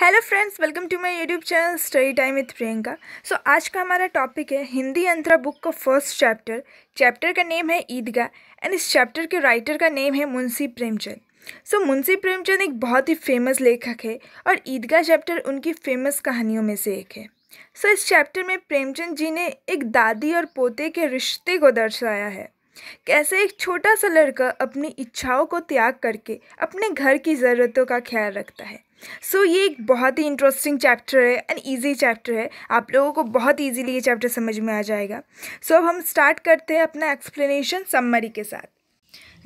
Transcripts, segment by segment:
hello friends welcome to my YouTube channel study time with Priyanka so आज का हमारा topic है हिंदी अंतरा बुक का फर्स्ट चैप्टर चैप्टर का नेम है ईदगाह एंड इस चैप्टर के राइटर का नेम है मुंशी प्रेमचंद सो so, मुंशी प्रेमचंद एक बहुत ही फेमस लेखक है और ईदगाह चैप्टर उनकी फेमस कहानियों में से एक है सो so, इस चैप्टर में प्रेमचंद जी ने एक दादी और पोते के रिश्ते को दर्शाया है कैसे एक छोटा सा लड़का अपनी इच्छाओं को त्याग करके अपने घर की ज़रूरतों का ख्याल रखता है सो so, ये एक बहुत ही इंटरेस्टिंग चैप्टर है एंड ईजी चैप्टर है आप लोगों को बहुत ईजीली ये चैप्टर समझ में आ जाएगा सो so, अब हम स्टार्ट करते हैं अपना एक्सप्लेनेशन सम्मरी के साथ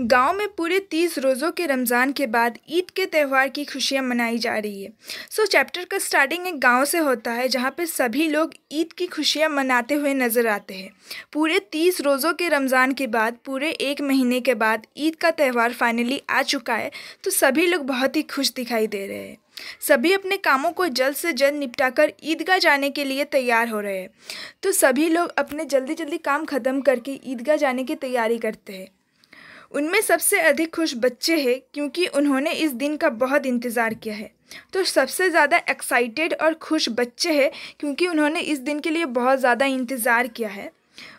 गांव में पूरे तीस रोज़ों के रमज़ान के बाद ईद के त्यौहार की खुशियां मनाई जा रही है सो so, चैप्टर का स्टार्टिंग एक गांव से होता है जहां पर सभी लोग ईद की खुशियां मनाते हुए नज़र आते हैं पूरे तीस रोज़ों के रमज़ान के बाद पूरे एक महीने के बाद ईद का त्यौहार फाइनली आ चुका है तो सभी लोग बहुत ही खुश दिखाई दे रहे हैं सभी अपने कामों को जल्द से जल्द निपटाकर ईदगाह जाने के लिए तैयार हो रहे हैं तो सभी लोग अपने जल्दी जल्दी काम ख़त्म करके ईदगाह जाने की तैयारी करते हैं उनमें सबसे अधिक खुश बच्चे हैं क्योंकि उन्होंने इस दिन का बहुत इंतज़ार किया है तो सबसे ज़्यादा एक्साइटेड और खुश बच्चे हैं क्योंकि उन्होंने इस दिन के लिए बहुत ज़्यादा इंतज़ार किया है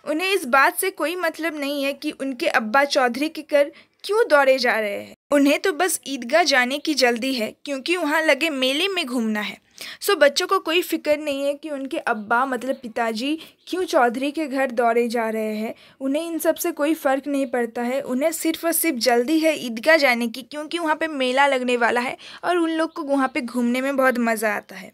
उन्हें इस बात से कोई मतलब नहीं है कि उनके अब्बा चौधरी के कर क्यों दौड़े जा रहे हैं उन्हें तो बस ईदगाह जाने की जल्दी है क्योंकि वहाँ लगे मेले में घूमना है सो बच्चों को कोई फिक्र नहीं है कि उनके अब्बा मतलब पिताजी क्यों चौधरी के घर दौड़े जा रहे हैं उन्हें इन सब से कोई फ़र्क नहीं पड़ता है उन्हें सिर्फ और सिर्फ जल्दी है ईदगाह जाने की क्योंकि वहाँ पे मेला लगने वाला है और उन लोग को वहाँ पे घूमने में बहुत मज़ा आता है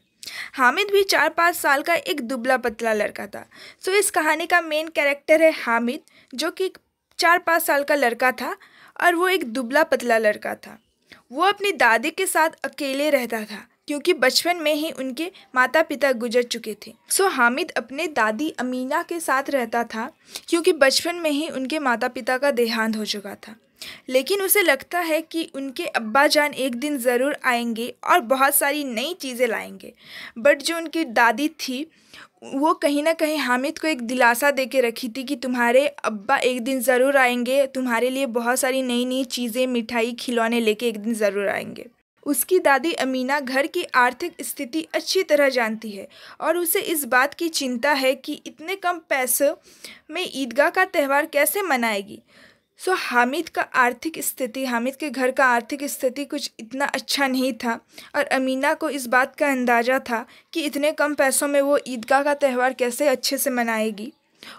हामिद भी चार पाँच साल का एक दुबला पतला लड़का था सो इस कहानी का मेन कैरेक्टर है हामिद जो कि चार पाँच साल का लड़का था और वो एक दुबला पतला लड़का था वो अपनी दादी के साथ अकेले रहता था क्योंकि बचपन में ही उनके माता पिता गुजर चुके थे सो हामिद अपने दादी अमीना के साथ रहता था क्योंकि बचपन में ही उनके माता पिता का देहांत हो चुका था लेकिन उसे लगता है कि उनके अब्बा जान एक दिन ज़रूर आएंगे और बहुत सारी नई चीज़ें लाएंगे बट जो उनकी दादी थी वो कहीं ना कहीं हामिद को एक दिलासा दे के रखी थी कि तुम्हारे अब्बा एक दिन ज़रूर आएंगे तुम्हारे लिए बहुत सारी नई नई चीज़ें मिठाई खिलौने लेके एक दिन ज़रूर आएंगे उसकी दादी अमीना घर की आर्थिक स्थिति अच्छी तरह जानती है और उसे इस बात की चिंता है कि इतने कम पैसों में ईदगाह का त्यौहार कैसे मनाएगी सो so, हामिद का आर्थिक स्थिति हामिद के घर का आर्थिक स्थिति कुछ इतना अच्छा नहीं था और अमीना को इस बात का अंदाज़ा था कि इतने कम पैसों में वो ईदगाह का त्यौहार कैसे अच्छे से मनाएगी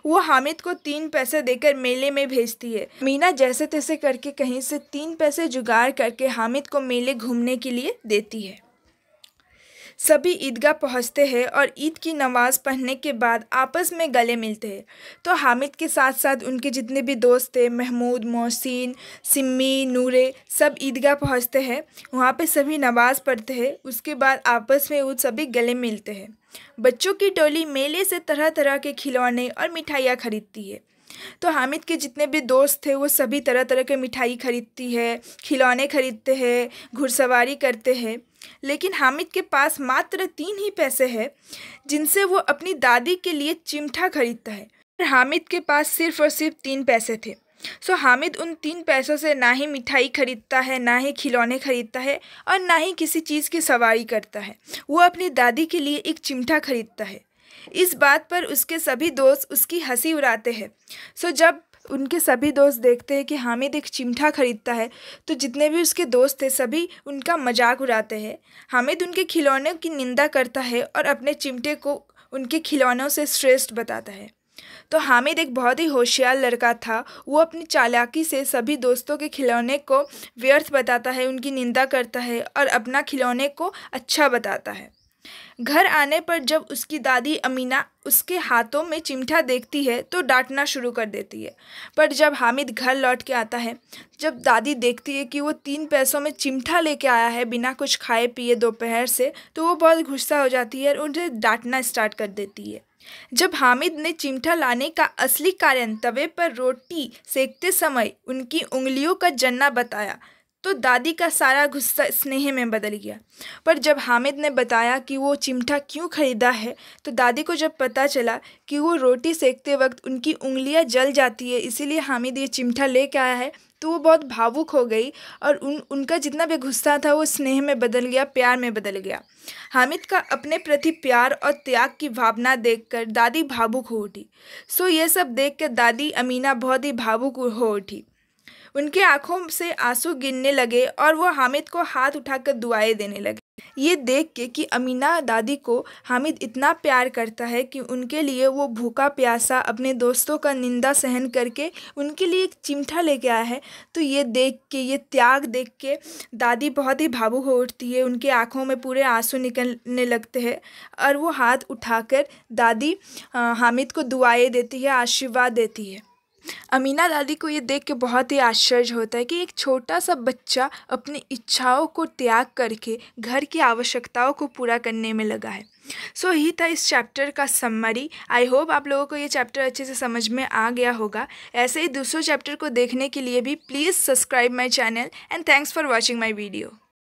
वो हामिद को तीन पैसे देकर मेले में भेजती है मीना जैसे तैसे करके कहीं से तीन पैसे जुगाड़ करके हामिद को मेले घूमने के लिए देती है सभी ईदगाह पहुंचते हैं और ईद की नमाज़ पढ़ने के बाद आपस में गले मिलते हैं तो हामिद के साथ साथ उनके जितने भी दोस्त थे महमूद मोहसिन सिमी नूरे सब ईदगाह पहुंचते हैं वहाँ पे सभी नमाज़ पढ़ते हैं उसके बाद आपस में वो सभी गले मिलते हैं बच्चों की टोली मेले से तरह तरह के खिलौने और मिठाइयाँ खरीदती है तो हामिद के जितने भी दोस्त थे वो सभी तरह तरह के मिठाई खरीदती है खिलौने खरीदते हैं घुड़सवारी करते हैं लेकिन हामिद के पास मात्र तीन ही पैसे हैं जिनसे वो अपनी दादी के लिए चिमठा खरीदता है हामिद के पास सिर्फ और सिर्फ तीन पैसे थे सो so, हामिद उन तीन पैसों से ना ही मिठाई खरीदता है ना ही खिलौने खरीदता है और ना ही किसी चीज़ की सवारी करता है वो अपनी दादी के लिए एक चिमटा खरीदता है इस बात पर उसके सभी दोस्त उसकी हंसी उड़ाते हैं सो जब उनके सभी दोस्त देखते हैं कि हामिद एक चिमटा खरीदता है तो जितने भी उसके दोस्त थे सभी उनका मजाक उड़ाते हैं हामिद उनके खिलौने की निंदा करता है और अपने चिमटे को उनके खिलौनों से श्रेष्ठ बताता है तो हामिद एक बहुत ही होशियार लड़का था वो अपनी चालाकी से सभी दोस्तों के खिलौने को व्यर्थ बताता है उनकी निंदा करता है और अपना खिलौने को अच्छा बताता है घर आने पर जब उसकी दादी अमीना उसके हाथों में चिमटा देखती है तो डांटना शुरू कर देती है पर जब हामिद घर लौट के आता है जब दादी देखती है कि वो तीन पैसों में चिमटा लेके आया है बिना कुछ खाए पिए दोपहर से तो वो बहुत गुस्सा हो जाती है और उन्हें डांटना स्टार्ट कर देती है जब हामिद ने चिमटा लाने का असली कारण तवे पर रोटी सेकते समय उनकी उंगलियों का जन्ना बताया तो दादी का सारा गुस्सा स्नेह में बदल गया पर जब हामिद ने बताया कि वो चिमटा क्यों ख़रीदा है तो दादी को जब पता चला कि वो रोटी सेकते वक्त उनकी उंगलियां जल जाती है इसीलिए हामिद ये चिमटा ले के आया है तो वो बहुत भावुक हो गई और उन उनका जितना भी गुस्सा था वो स्नेह में बदल गया प्यार में बदल गया हामिद का अपने प्रति प्यार और त्याग की भावना देखकर दादी भावुक हो उठी सो ये सब देख कर दादी अमीना बहुत ही भावुक हो उठी उनके आंखों से आंसू गिरने लगे और वो हामिद को हाथ उठाकर दुआएं देने लगे ये देख के कि अमीना दादी को हामिद इतना प्यार करता है कि उनके लिए वो भूखा प्यासा अपने दोस्तों का निंदा सहन करके उनके लिए एक चिमटा लेके आया है तो ये देख के ये त्याग देख के दादी बहुत ही भावुक हो उठती है उनके आँखों में पूरे आंसू निकलने लगते हैं और वो हाथ उठाकर दादी हामिद को दुआएं देती है आशीर्वाद देती है अमीना दादी को ये देख के बहुत ही आश्चर्य होता है कि एक छोटा सा बच्चा अपनी इच्छाओं को त्याग करके घर की आवश्यकताओं को पूरा करने में लगा है सो so, ही था इस चैप्टर का सम्मरी आई होप आप लोगों को ये चैप्टर अच्छे से समझ में आ गया होगा ऐसे ही दूसरों चैप्टर को देखने के लिए भी please subscribe my channel and thanks for watching my video